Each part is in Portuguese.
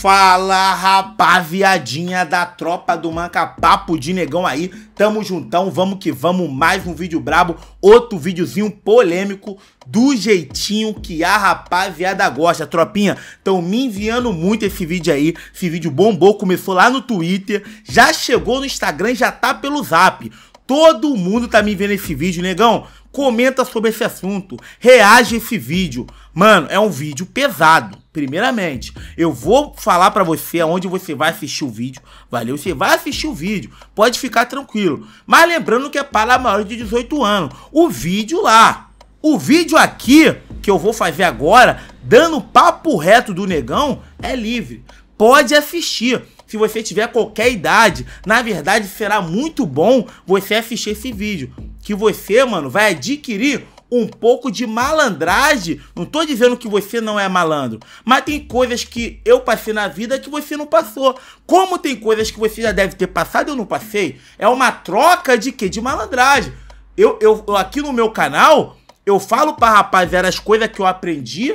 Fala rapaziadinha da tropa do Manca Papo de Negão aí, tamo juntão, vamos que vamos, mais um vídeo brabo, outro videozinho polêmico, do jeitinho que a rapaziada gosta. Tropinha, tão me enviando muito esse vídeo aí, esse vídeo bombou, começou lá no Twitter, já chegou no Instagram, já tá pelo Zap. Todo mundo tá me vendo esse vídeo, negão comenta sobre esse assunto, reage a esse vídeo. Mano, é um vídeo pesado, primeiramente. Eu vou falar para você aonde você vai assistir o vídeo, valeu? Você vai assistir o vídeo, pode ficar tranquilo. Mas lembrando que é para maior de 18 anos. O vídeo lá, o vídeo aqui que eu vou fazer agora, dando papo reto do negão, é livre. Pode assistir se você tiver qualquer idade, na verdade será muito bom você assistir esse vídeo que você, mano, vai adquirir um pouco de malandragem. Não tô dizendo que você não é malandro, mas tem coisas que eu passei na vida que você não passou. Como tem coisas que você já deve ter passado e eu não passei, é uma troca de quê? De malandragem. Eu, eu, eu aqui no meu canal, eu falo pra rapaziada as coisas que eu aprendi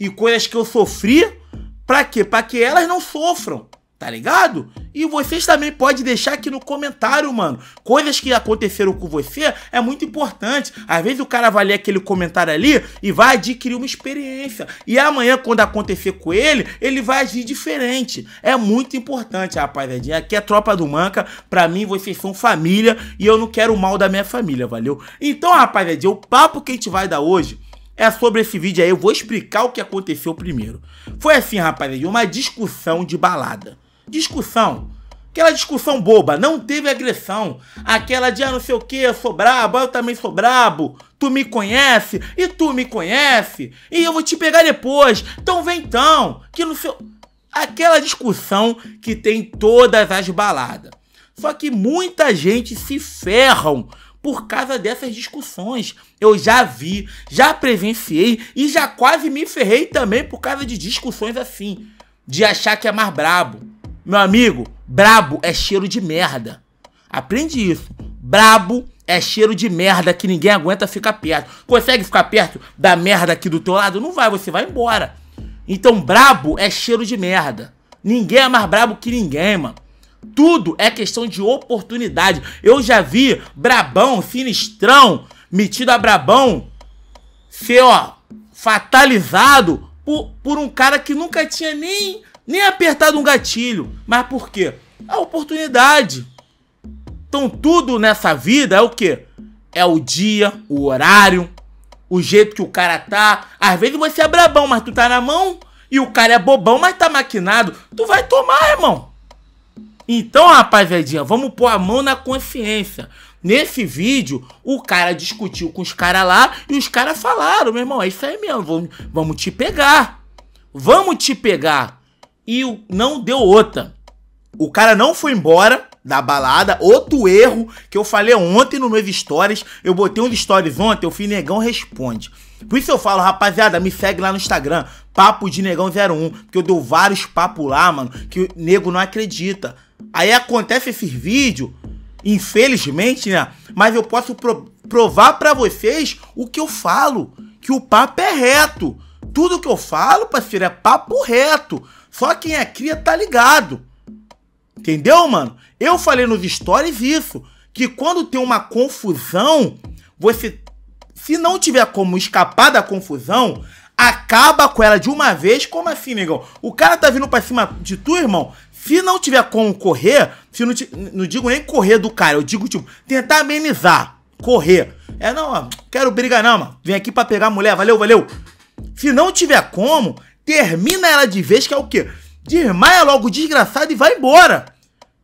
e coisas que eu sofri, pra quê? Pra que elas não sofram. Tá ligado? E vocês também podem deixar aqui no comentário, mano. Coisas que aconteceram com você é muito importante. Às vezes o cara vai ler aquele comentário ali e vai adquirir uma experiência. E amanhã, quando acontecer com ele, ele vai agir diferente. É muito importante, rapaziadinha. Aqui é Tropa do Manca. Pra mim, vocês são família e eu não quero o mal da minha família, valeu? Então, rapaziadinha, o papo que a gente vai dar hoje é sobre esse vídeo aí. Eu vou explicar o que aconteceu primeiro. Foi assim, rapaziadinha, uma discussão de balada discussão. Aquela discussão boba, não teve agressão. Aquela de, ah, não sei o que, sou brabo, eu também sou brabo. Tu me conhece, e tu me conhece, e eu vou te pegar depois. Então vem então, que no seu... Aquela discussão que tem todas as baladas. Só que muita gente se ferram por causa dessas discussões. Eu já vi, já presenciei e já quase me ferrei também por causa de discussões assim. De achar que é mais brabo meu amigo, brabo é cheiro de merda. Aprende isso. Brabo é cheiro de merda que ninguém aguenta ficar perto. Consegue ficar perto da merda aqui do teu lado? Não vai, você vai embora. Então, brabo é cheiro de merda. Ninguém é mais brabo que ninguém, mano. Tudo é questão de oportunidade. Eu já vi brabão, sinistrão, metido a brabão, ser, ó, fatalizado por, por um cara que nunca tinha nem nem apertado um gatilho. Mas por quê? A oportunidade. Então tudo nessa vida é o quê? É o dia, o horário, o jeito que o cara tá. Às vezes você é brabão, mas tu tá na mão. E o cara é bobão, mas tá maquinado. Tu vai tomar, irmão. Então, rapaziadinha, vamos pôr a mão na consciência. Nesse vídeo, o cara discutiu com os caras lá e os caras falaram, meu irmão, é isso aí mesmo, vamos, vamos te pegar. Vamos te pegar e não deu outra. O cara não foi embora da balada. Outro erro que eu falei ontem no meu Stories. Eu botei um Stories ontem, eu fiz Negão Responde. Por isso eu falo, rapaziada, me segue lá no Instagram, Papo de Negão 01, porque eu dou vários papos lá, mano, que o nego não acredita. Aí acontece esses vídeos, infelizmente, né? Mas eu posso pro provar para vocês o que eu falo, que o papo é reto. Tudo que eu falo, parceiro, é papo reto. Só quem é cria tá ligado. Entendeu, mano? Eu falei nos stories isso. Que quando tem uma confusão, você. Se não tiver como escapar da confusão, acaba com ela de uma vez. Como assim, negão? O cara tá vindo pra cima de tu, irmão. Se não tiver como correr, se não, não digo nem correr do cara, eu digo, tipo, tentar amenizar. Correr. É, não, quero brigar não, mano. Vem aqui pra pegar a mulher, valeu, valeu. Se não tiver como, termina ela de vez, que é o quê? Desmaia logo o desgraçado e vai embora.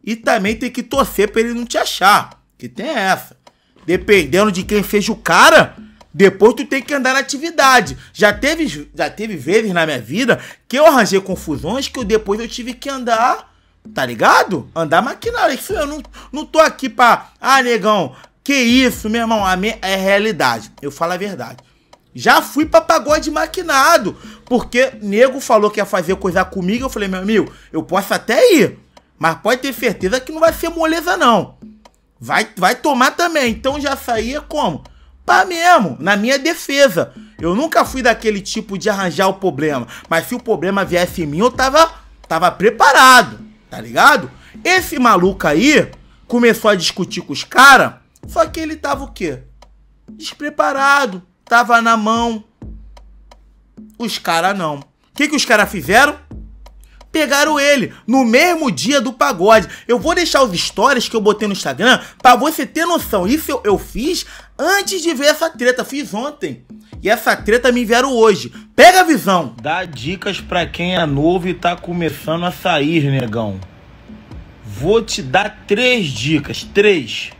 E também tem que torcer pra ele não te achar. Que tem essa. Dependendo de quem fez o cara, depois tu tem que andar na atividade. Já teve, já teve vezes na minha vida que eu arranjei confusões que eu, depois eu tive que andar, tá ligado? Andar maquinário. Isso eu não, não tô aqui pra. Ah, negão, que isso, meu irmão? é realidade. Eu falo a verdade. Já fui pra pagode maquinado. Porque nego falou que ia fazer coisa comigo. Eu falei, meu amigo, eu posso até ir. Mas pode ter certeza que não vai ser moleza, não. Vai, vai tomar também. Então já saía como? Pá mesmo, na minha defesa. Eu nunca fui daquele tipo de arranjar o problema. Mas se o problema viesse em mim, eu tava, tava preparado. Tá ligado? Esse maluco aí começou a discutir com os caras. Só que ele tava o quê? Despreparado. Tava na mão. Os caras não. O que, que os caras fizeram? Pegaram ele no mesmo dia do pagode. Eu vou deixar os stories que eu botei no Instagram para você ter noção. Isso eu, eu fiz antes de ver essa treta. Fiz ontem. E essa treta me vieram hoje. Pega a visão. Dá dicas para quem é novo e tá começando a sair, negão. Vou te dar três dicas. Três.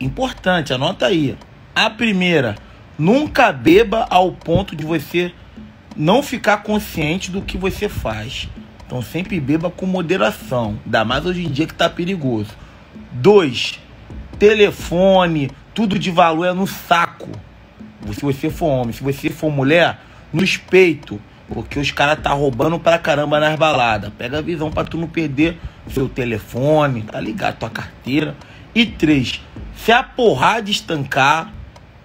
Importante, anota aí. A primeira, Nunca beba ao ponto de você não ficar consciente do que você faz. Então sempre beba com moderação, ainda mais hoje em dia que está perigoso. dois Telefone, tudo de valor é no saco. Se você for homem, se você for mulher, nos peitos. Porque os caras tá roubando pra caramba nas baladas. Pega a visão pra tu não perder seu telefone, tá ligado? Tua carteira. E três, se a porrada estancar,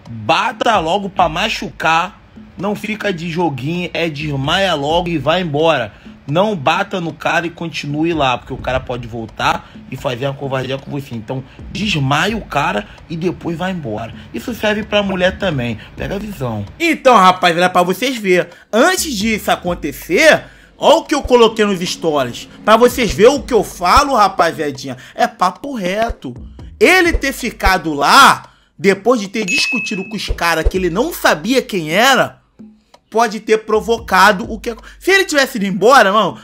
Bata logo para machucar. Não fica de joguinho, é desmaia logo e vai embora. Não bata no cara e continue lá, porque o cara pode voltar e fazer uma covardia com você. Então, desmaia o cara e depois vai embora. Isso serve pra mulher também. Pega a visão. Então, rapaz, era pra vocês verem. Antes disso acontecer, Olha o que eu coloquei nos stories. Pra vocês verem o que eu falo, rapaziadinha. É papo reto. Ele ter ficado lá depois de ter discutido com os caras que ele não sabia quem era, pode ter provocado o que. Se ele tivesse ido embora, mano,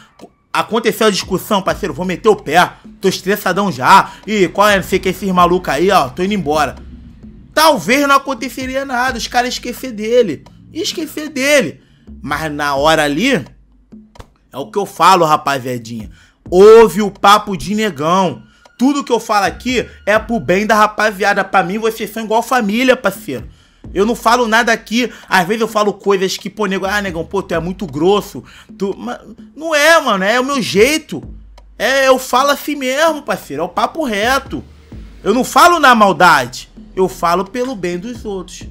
aconteceu a discussão, parceiro, vou meter o pé, tô estressadão já, e qual é, não sei que esses malucos aí, ó, tô indo embora. Talvez não aconteceria nada, os caras esquecer dele, esquecer dele. Mas na hora ali, é o que eu falo, rapaziadinha, ouve o papo de negão. Tudo que eu falo aqui é pro bem da rapaziada. Pra mim, vocês são igual família, parceiro. Eu não falo nada aqui. Às vezes eu falo coisas que, pô, nego, ah, negão, pô, tu é muito grosso. Tu... Mas não é, mano, é o meu jeito. É, eu falo assim mesmo, parceiro. É o papo reto. Eu não falo na maldade. Eu falo pelo bem dos outros.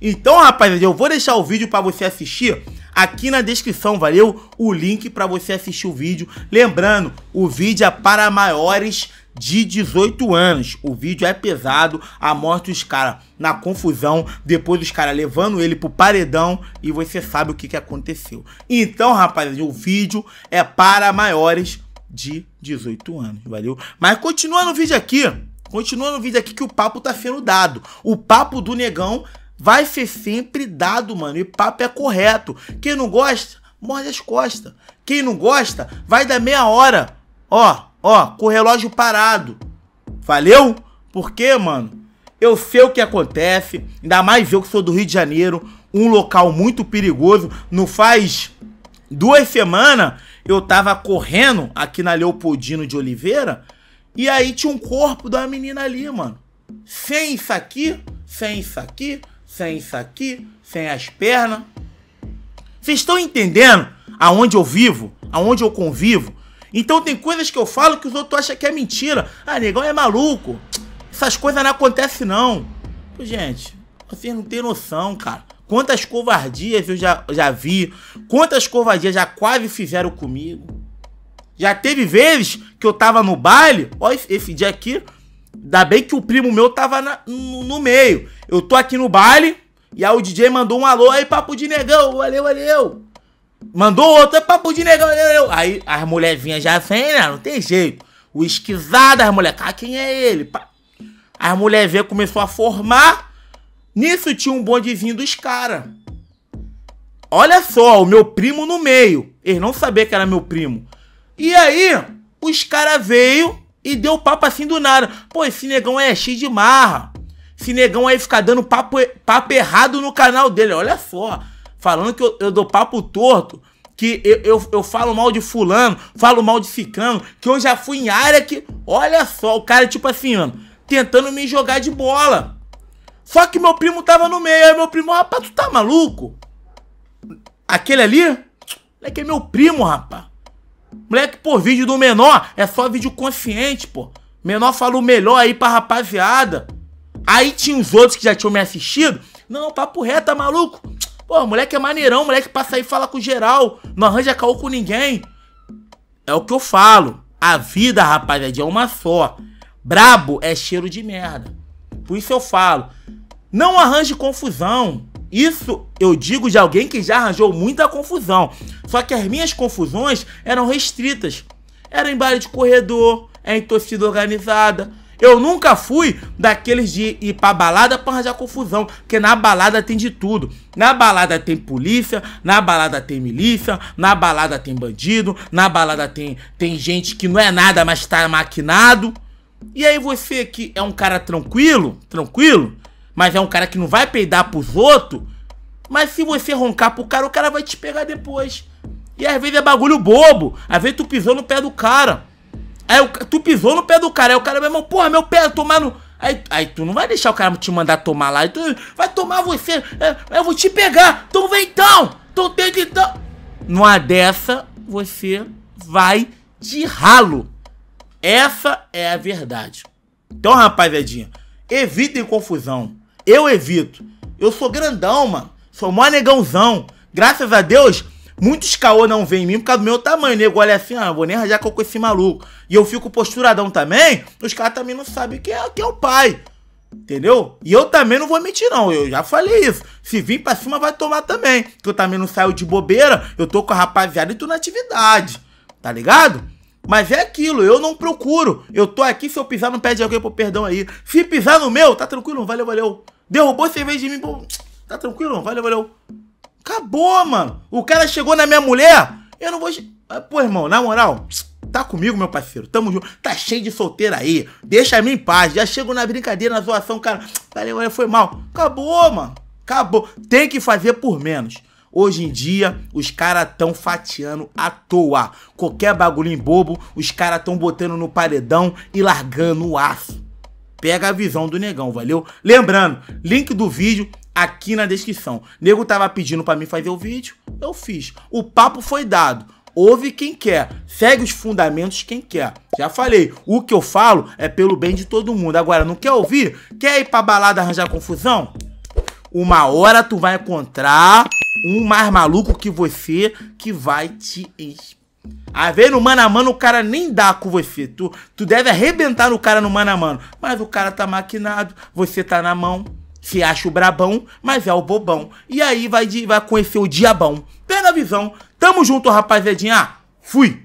Então, rapaziada, eu vou deixar o vídeo para você assistir aqui na descrição, valeu? O link para você assistir o vídeo. Lembrando, o vídeo é para maiores de 18 anos. O vídeo é pesado, a morte os cara na confusão, depois os cara levando ele pro paredão e você sabe o que, que aconteceu. Então, rapaziada, o vídeo é para maiores de 18 anos, valeu? Mas continuando o vídeo aqui, continuando o vídeo aqui que o papo tá sendo dado. O papo do negão vai ser sempre dado, mano, e papo é correto. Quem não gosta, morde as costas. Quem não gosta, vai dar meia hora. Ó, Ó, com o relógio parado. Valeu? Por quê, mano? Eu sei o que acontece, ainda mais eu que sou do Rio de Janeiro, um local muito perigoso. Não faz duas semanas eu tava correndo aqui na Leopoldino de Oliveira e aí tinha um corpo da menina ali, mano. Sem isso aqui, sem isso aqui, sem isso aqui, sem as pernas. Vocês estão entendendo aonde eu vivo, aonde eu convivo? Então tem coisas que eu falo que os outros acham que é mentira. Ah, negão é maluco. Essas coisas não acontecem, não. gente, vocês não têm noção, cara. Quantas covardias eu já, já vi. Quantas covardias já quase fizeram comigo. Já teve vezes que eu tava no baile. Ó, esse dia aqui. Ainda bem que o primo meu tava na, no, no, meio. Eu tô aqui no baile. E aí o DJ mandou um alô aí, papo de negão. Valeu, valeu. Mandou outro, é papo de negão. Eu, eu. Aí as mulherzinhas já vem, né? Não tem jeito. O esquisado, as mulheres, ah, quem é ele? As mulheres começou a formar. Nisso tinha um bondezinho dos caras. Olha só, o meu primo no meio. Eles não sabiam que era meu primo. E aí, os caras veio e deu papo assim do nada. Pô, esse negão é x de marra. Esse negão aí fica dando papo, papo errado no canal dele. Olha só falando que eu, eu dou papo torto, que eu, eu, eu, falo mal de fulano, falo mal de ficando, que eu já fui em área que. Olha só, o cara, tipo assim, mano, tentando me jogar de bola. Só que meu primo tava no meio, aí meu primo, rapaz, tu tá maluco? Aquele ali? Moleque é meu primo, rapaz. Moleque, pô, vídeo do menor é só vídeo consciente, pô. Menor falou melhor aí pra rapaziada. Aí tinha os outros que já tinham me assistido. Não, papo reto, tá maluco? Pô, moleque é maneirão, moleque passa aí e fala com geral. Não arranja caô com ninguém. É o que eu falo. A vida, rapaziada, é uma só. Brabo é cheiro de merda. Por isso eu falo. Não arranje confusão. Isso eu digo de alguém que já arranjou muita confusão. Só que as minhas confusões eram restritas. Era em baile de corredor, é em torcida organizada. Eu nunca fui daqueles de ir pra balada pra arranjar confusão, porque na balada tem de tudo. Na balada tem polícia, na balada tem milícia, na balada tem bandido, na balada tem, tem gente que não é nada, mas tá maquinado. E aí você que é um cara tranquilo, tranquilo, mas é um cara que não vai peidar pros outros, mas se você roncar pro cara, o cara vai te pegar depois. E às vezes é bagulho bobo, às vezes tu pisou no pé do cara. Aí o, tu pisou no pé do cara, aí o cara, meu irmão, porra, meu pé, tomar no. Aí, aí tu não vai deixar o cara te mandar tomar lá, tu vai tomar você, é, eu vou te pegar, então vem então, então tem que então. Numa dessa, você vai de ralo. Essa é a verdade. Então, rapaziadinha, evitem confusão. Eu evito. Eu sou grandão, mano. Sou mó negãozão. Graças a Deus, Muitos caô não vem em mim por causa do meu tamanho. Nego olha assim, ah, vou nem rajar com esse maluco. E eu fico posturadão também, os caras também não sabem quem é, quem é o pai. Entendeu? E eu também não vou mentir, não. Eu já falei isso. Se vir pra cima, vai tomar também. Que eu também não saio de bobeira. Eu tô com a rapaziada e tô na atividade. Tá ligado? Mas é aquilo, eu não procuro. Eu tô aqui, se eu pisar não pede alguém pro perdão aí. Se pisar no meu, tá tranquilo, valeu, valeu. Derrubou cerveja de mim, tá tranquilo, valeu, valeu. Acabou, mano. O cara chegou na minha mulher, eu não vou. Ah, pô, irmão, na moral, tá comigo, meu parceiro. Tamo junto. Tá cheio de solteira aí. Deixa a mim em paz. Já chego na brincadeira, na zoação, cara. Valeu, foi mal. Acabou, mano. Acabou. Tem que fazer por menos. Hoje em dia, os caras tão fatiando à toa. Qualquer em bobo, os caras tão botando no paredão e largando o aço. Pega a visão do negão, valeu? Lembrando, link do vídeo aqui na descrição. Nego tava pedindo para mim fazer o vídeo, eu fiz. O papo foi dado. Ouve quem quer, segue os fundamentos quem quer. Já falei, o que eu falo é pelo bem de todo mundo. Agora, não quer ouvir? Quer ir pra balada arranjar confusão? Uma hora tu vai encontrar um mais maluco que você que vai te a ver no mano a mano o cara nem dá com você. Tu, tu deve arrebentar o cara no mano a mano. Mas o cara tá maquinado, você tá na mão se acha o brabão, mas é o bobão. E aí vai, de, vai conhecer o diabão. Pé a visão. Tamo junto, rapaziadinha. Fui.